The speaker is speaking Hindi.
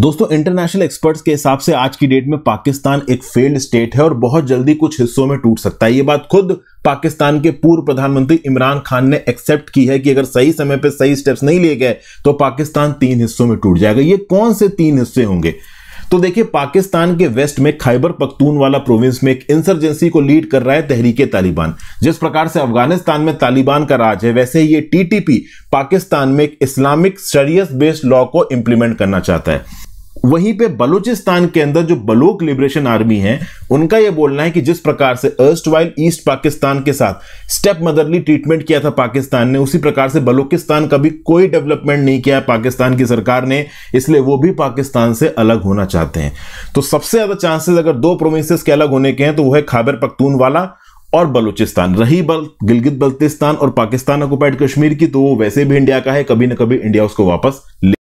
दोस्तों इंटरनेशनल एक्सपर्ट्स के हिसाब से आज की डेट में पाकिस्तान एक फेल्ड स्टेट है और बहुत जल्दी कुछ हिस्सों में टूट सकता है ये बात खुद पाकिस्तान के पूर्व प्रधानमंत्री इमरान खान ने एक्सेप्ट की है कि अगर सही समय पर सही स्टेप्स नहीं लिए गए तो पाकिस्तान तीन हिस्सों में टूट जाएगा ये कौन से तीन हिस्से होंगे तो देखिए पाकिस्तान के वेस्ट में खैबर वाला प्रोविंस में एक इंसर्जेंसी को लीड कर रहा है तहरीके तालिबान जिस प्रकार से अफगानिस्तान में तालिबान का राज है वैसे ही ये टीटीपी पाकिस्तान में एक इस्लामिक शरीयत बेस्ड लॉ को इंप्लीमेंट करना चाहता है वहीं पे बलूचिस्तान के अंदर जो बलोक लिबरेशन आर्मी है उनका यह बोलना है कि जिस प्रकार से अर्स्ट वाइल ईस्ट पाकिस्तान के साथ स्टेप मदरली ट्रीटमेंट किया था पाकिस्तान ने उसी प्रकार से बलोचिस्तान का भी कोई डेवलपमेंट नहीं किया है पाकिस्तान की सरकार ने इसलिए वो भी पाकिस्तान से अलग होना चाहते हैं तो सबसे ज्यादा चांसेस अगर दो प्रोविंसेस के अलग होने के हैं तो वह है खाबर पख्तून वाला और बलूचिस्तान रही बल गिलगित बल्तिस्तान और पाकिस्तान ऑक्युपाइड कश्मीर की तो वो वैसे भी इंडिया का है कभी ना कभी इंडिया उसको वापस ले